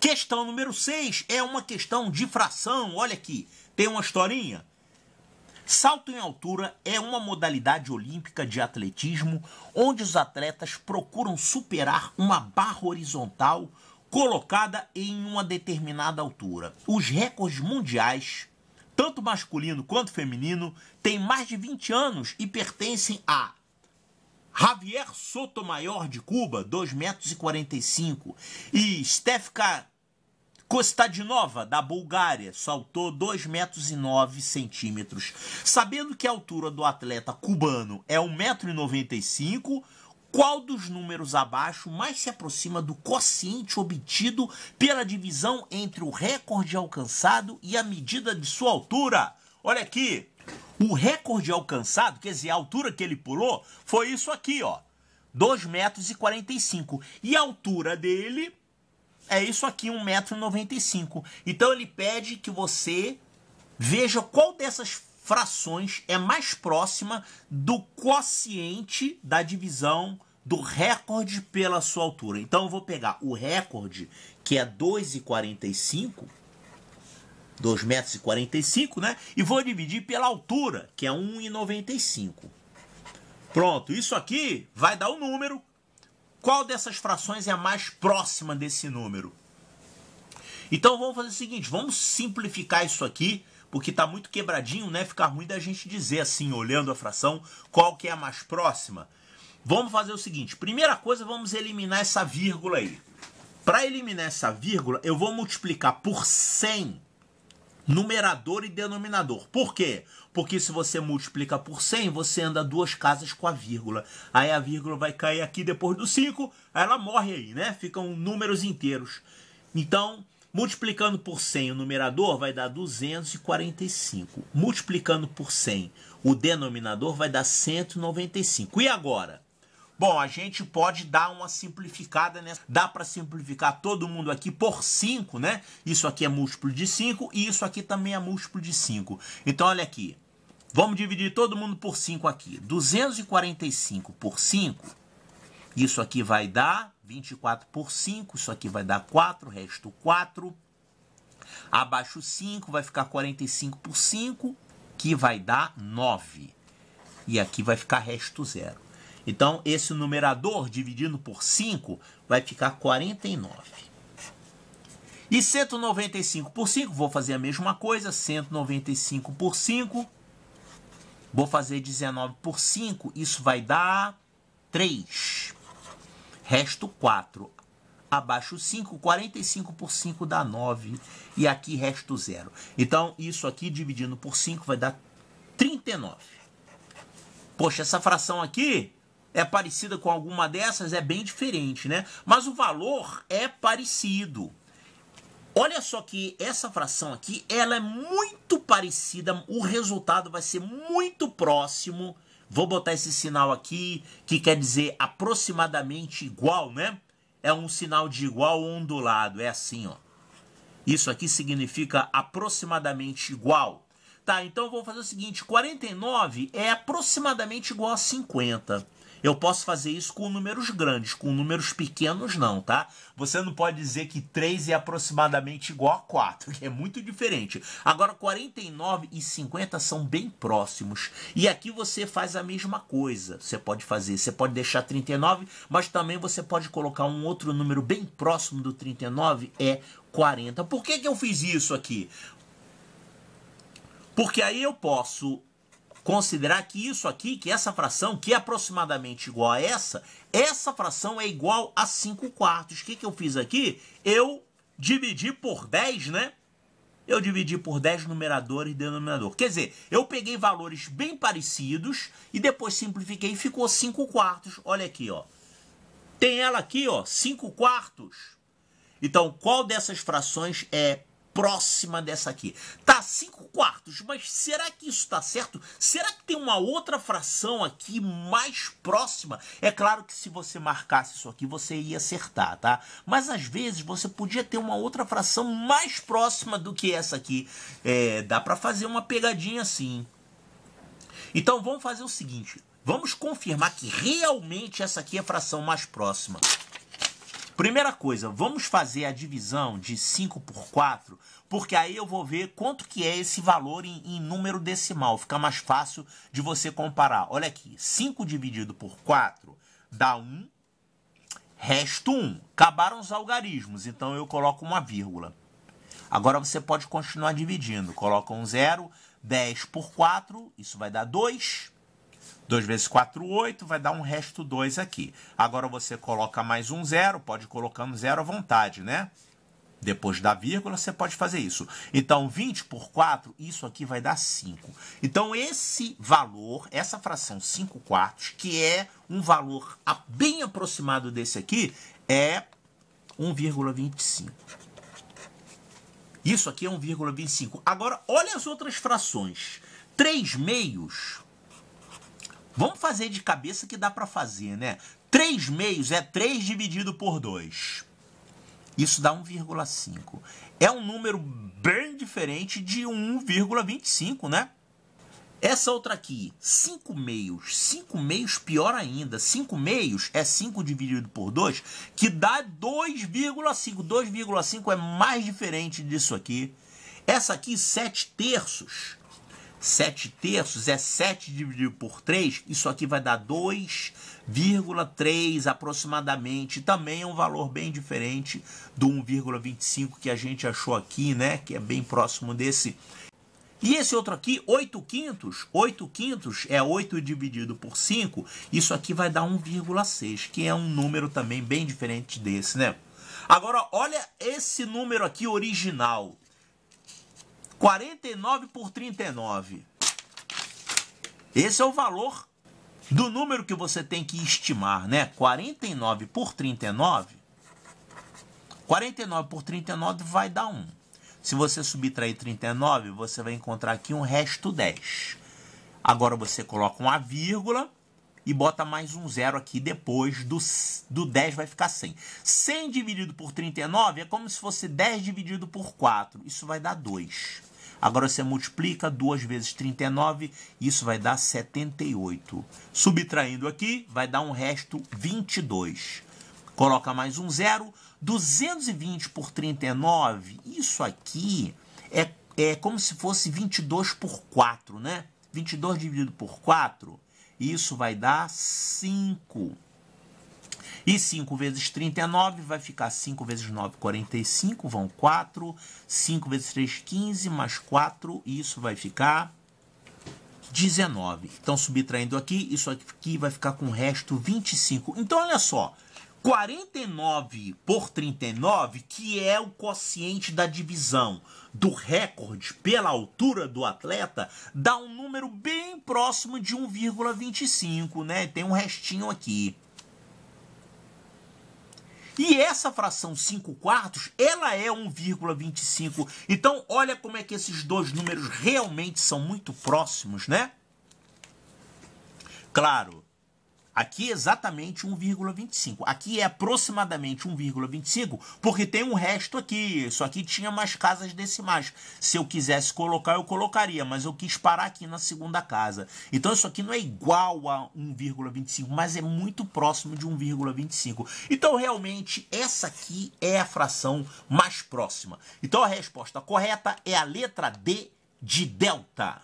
Questão número 6 é uma questão de fração. Olha aqui, tem uma historinha. Salto em altura é uma modalidade olímpica de atletismo onde os atletas procuram superar uma barra horizontal colocada em uma determinada altura. Os recordes mundiais, tanto masculino quanto feminino, têm mais de 20 anos e pertencem a Javier Sotomayor de Cuba, 2,45 metros, e Stefka Kostadinova, da Bulgária, saltou 2 metros e nove centímetros. Sabendo que a altura do atleta cubano é 195 cinco, qual dos números abaixo mais se aproxima do quociente obtido pela divisão entre o recorde alcançado e a medida de sua altura? Olha aqui, o recorde alcançado, quer dizer, a altura que ele pulou, foi isso aqui, ó. 2,45 metros e 45. E a altura dele é isso aqui, 1,95m. Então ele pede que você veja qual dessas frações é mais próxima do quociente da divisão do recorde pela sua altura. Então eu vou pegar o recorde, que é 2,45 2,45 metros, e né? E vou dividir pela altura, que é 1,95. Pronto, isso aqui vai dar o um número qual dessas frações é a mais próxima desse número? Então vamos fazer o seguinte, vamos simplificar isso aqui, porque está muito quebradinho, né? Fica ruim da gente dizer assim, olhando a fração, qual que é a mais próxima. Vamos fazer o seguinte, primeira coisa, vamos eliminar essa vírgula aí. Para eliminar essa vírgula, eu vou multiplicar por 100 numerador e denominador. Por quê? Porque se você multiplica por 100, você anda duas casas com a vírgula. Aí a vírgula vai cair aqui depois do 5, ela morre aí, né? Ficam números inteiros. Então, multiplicando por 100 o numerador vai dar 245. Multiplicando por 100 o denominador vai dar 195. E agora? Bom, a gente pode dar uma simplificada né? Dá para simplificar todo mundo aqui por 5, né? Isso aqui é múltiplo de 5 e isso aqui também é múltiplo de 5. Então, olha aqui. Vamos dividir todo mundo por 5 aqui. 245 por 5, isso aqui vai dar 24 por 5, isso aqui vai dar 4, resto 4. Abaixo 5, vai ficar 45 por 5, que vai dar 9. E aqui vai ficar resto 0. Então, esse numerador dividido por 5 vai ficar 49. E 195 por 5, vou fazer a mesma coisa, 195 por 5. Vou fazer 19 por 5, isso vai dar 3. Resto 4. Abaixo 5, 45 por 5 dá 9. E aqui resto 0. Então, isso aqui dividindo por 5 vai dar 39. Poxa, essa fração aqui é parecida com alguma dessas, é bem diferente, né? Mas o valor é parecido. Olha só que essa fração aqui, ela é muito parecida, o resultado vai ser muito próximo. Vou botar esse sinal aqui, que quer dizer aproximadamente igual, né? É um sinal de igual ondulado, é assim, ó. Isso aqui significa aproximadamente igual. Tá, então eu vou fazer o seguinte, 49 é aproximadamente igual a 50. Eu posso fazer isso com números grandes, com números pequenos não, tá? Você não pode dizer que 3 é aproximadamente igual a 4, que é muito diferente. Agora, 49 e 50 são bem próximos. E aqui você faz a mesma coisa. Você pode fazer, você pode deixar 39, mas também você pode colocar um outro número bem próximo do 39, é 40. Por que, que eu fiz isso aqui? Porque aí eu posso considerar que isso aqui, que essa fração, que é aproximadamente igual a essa, essa fração é igual a 5 quartos. O que, que eu fiz aqui? Eu dividi por 10, né? Eu dividi por 10 numerador e denominador. Quer dizer, eu peguei valores bem parecidos e depois simplifiquei e ficou 5 quartos. Olha aqui, ó. Tem ela aqui, ó, 5 quartos. Então, qual dessas frações é próxima dessa aqui. Tá 5 quartos, mas será que isso tá certo? Será que tem uma outra fração aqui mais próxima? É claro que se você marcasse isso aqui, você ia acertar, tá? Mas às vezes você podia ter uma outra fração mais próxima do que essa aqui. É, dá para fazer uma pegadinha assim. Então vamos fazer o seguinte, vamos confirmar que realmente essa aqui é a fração mais próxima. Primeira coisa, vamos fazer a divisão de 5 por 4, porque aí eu vou ver quanto que é esse valor em, em número decimal. Fica mais fácil de você comparar. Olha aqui, 5 dividido por 4 dá 1, resto 1. Acabaram os algarismos, então eu coloco uma vírgula. Agora você pode continuar dividindo. Coloca um 0, 10 por 4, isso vai dar 2. 2 vezes 4, 8, vai dar um resto 2 aqui. Agora você coloca mais um zero, pode colocar um zero à vontade, né? Depois da vírgula, você pode fazer isso. Então, 20 por 4, isso aqui vai dar 5. Então, esse valor, essa fração 5 quartos, que é um valor bem aproximado desse aqui, é 1,25. Isso aqui é 1,25. Agora, olha as outras frações. 3 meios Vamos fazer de cabeça que dá para fazer, né? 3 meios é 3 dividido por 2. Isso dá 1,5. É um número bem diferente de 1,25, né? Essa outra aqui, 5 meios. 5 meios, pior ainda. 5 meios é 5 dividido por 2, que dá 2,5. 2,5 é mais diferente disso aqui. Essa aqui, 7 terços. 7 terços é 7 dividido por 3, isso aqui vai dar 2,3 aproximadamente. Também é um valor bem diferente do 1,25 que a gente achou aqui, né? Que é bem próximo desse. E esse outro aqui, 8 quintos, 8 quintos é 8 dividido por 5, isso aqui vai dar 1,6, que é um número também bem diferente desse, né? Agora, olha esse número aqui original, 49 por 39. Esse é o valor do número que você tem que estimar, né? 49 por 39. 49 por 39 vai dar 1. Se você subtrair 39, você vai encontrar aqui um resto 10. Agora você coloca uma vírgula e bota mais um zero aqui depois do, do 10 vai ficar 100. 100 dividido por 39 é como se fosse 10 dividido por 4. Isso vai dar 2. Agora você multiplica 2 vezes 39, isso vai dar 78. Subtraindo aqui, vai dar um resto 22. Coloca mais um zero, 220 por 39, isso aqui é, é como se fosse 22 por 4, né? 22 dividido por 4, isso vai dar 5. E 5 vezes 30 é 9, vai ficar 5 vezes 9, 45, vão 4. 5 vezes 3, 15, mais 4, isso vai ficar 19. Então, subtraindo aqui, isso aqui vai ficar com o resto 25. Então, olha só, 49 por 39, que é o quociente da divisão do recorde pela altura do atleta, dá um número bem próximo de 1,25, né? Tem um restinho aqui. E essa fração 5 quartos, ela é 1,25. Então, olha como é que esses dois números realmente são muito próximos, né? Claro, Aqui é exatamente 1,25. Aqui é aproximadamente 1,25, porque tem um resto aqui. Isso aqui tinha mais casas decimais. Se eu quisesse colocar, eu colocaria, mas eu quis parar aqui na segunda casa. Então isso aqui não é igual a 1,25, mas é muito próximo de 1,25. Então realmente essa aqui é a fração mais próxima. Então a resposta correta é a letra D de delta.